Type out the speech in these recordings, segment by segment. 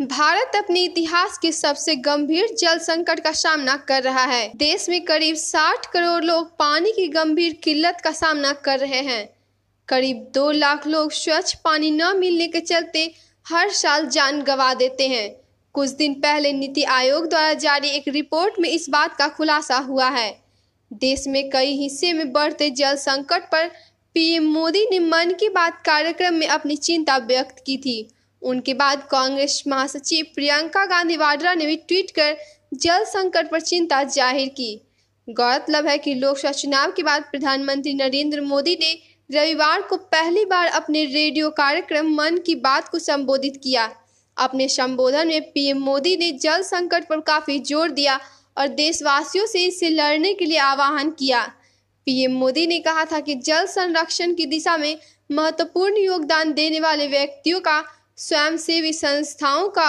भारत अपने इतिहास के सबसे गंभीर जल संकट का सामना कर रहा है देश में करीब 60 करोड़ लोग पानी की गंभीर किल्लत का सामना कर रहे हैं करीब दो लाख लोग स्वच्छ पानी न मिलने के चलते हर साल जान गंवा देते हैं कुछ दिन पहले नीति आयोग द्वारा जारी एक रिपोर्ट में इस बात का खुलासा हुआ है देश में कई हिस्से में बढ़ते जल संकट पर पीएम मोदी ने मन की बात कार्यक्रम में अपनी चिंता व्यक्त की थी उनके बाद कांग्रेस महासचिव प्रियंका गांधी वाड्रा ने भी ट्वीट कर जल संकट पर चिंता जाहिर की गौरतलब है कि लोकसभा चुनाव के बाद प्रधानमंत्री नरेंद्र मोदी ने रविवार को पहली बार अपने रेडियो कार्यक्रम मन की बात को संबोधित किया अपने संबोधन में पीएम मोदी ने जल संकट पर काफी जोर दिया और देशवासियों से इससे लड़ने के लिए आह्वान किया पीएम मोदी ने कहा था कि जल संरक्षण की दिशा में महत्वपूर्ण योगदान देने वाले व्यक्तियों का स्वयंसेवी संस्थाओं का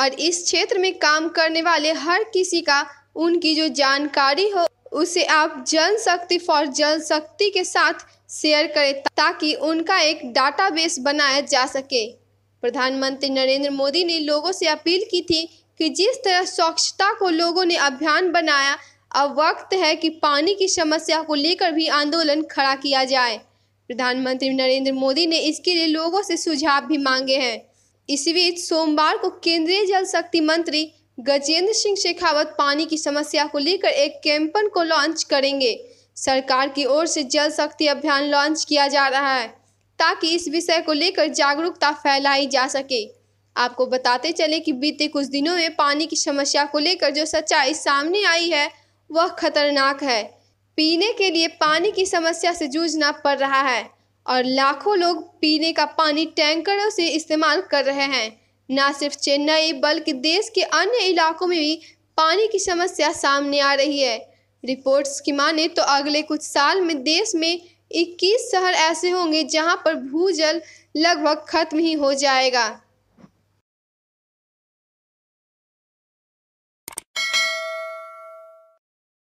और इस क्षेत्र में काम करने वाले हर किसी का उनकी जो जानकारी हो उसे आप जन शक्ति फॉर जल शक्ति के साथ शेयर करें ताकि उनका एक डाटाबेस बनाया जा सके प्रधानमंत्री नरेंद्र मोदी ने लोगों से अपील की थी कि जिस तरह स्वच्छता को लोगों ने अभियान बनाया अब वक्त है कि पानी की समस्या को लेकर भी आंदोलन खड़ा किया जाए प्रधानमंत्री नरेंद्र मोदी ने इसके लिए लोगों से सुझाव भी मांगे हैं इसी बीच सोमवार को केंद्रीय जल शक्ति मंत्री गजेंद्र सिंह शेखावत पानी की समस्या को लेकर एक कैंपन को लॉन्च करेंगे सरकार की ओर से जल शक्ति अभियान लॉन्च किया जा रहा है ताकि इस विषय को लेकर जागरूकता फैलाई जा सके आपको बताते चले कि बीते कुछ दिनों में पानी की समस्या को लेकर जो सच्चाई सामने आई है वह खतरनाक है पीने के लिए पानी की समस्या से जूझना पड़ रहा है और लाखों लोग पीने का पानी टैंकरों से इस्तेमाल कर रहे हैं न सिर्फ चेन्नई बल्कि देश के अन्य इलाकों में भी पानी की समस्या सामने आ रही है रिपोर्ट्स की माने तो अगले कुछ साल में देश में 21 शहर ऐसे होंगे जहां पर भूजल लगभग खत्म ही हो जाएगा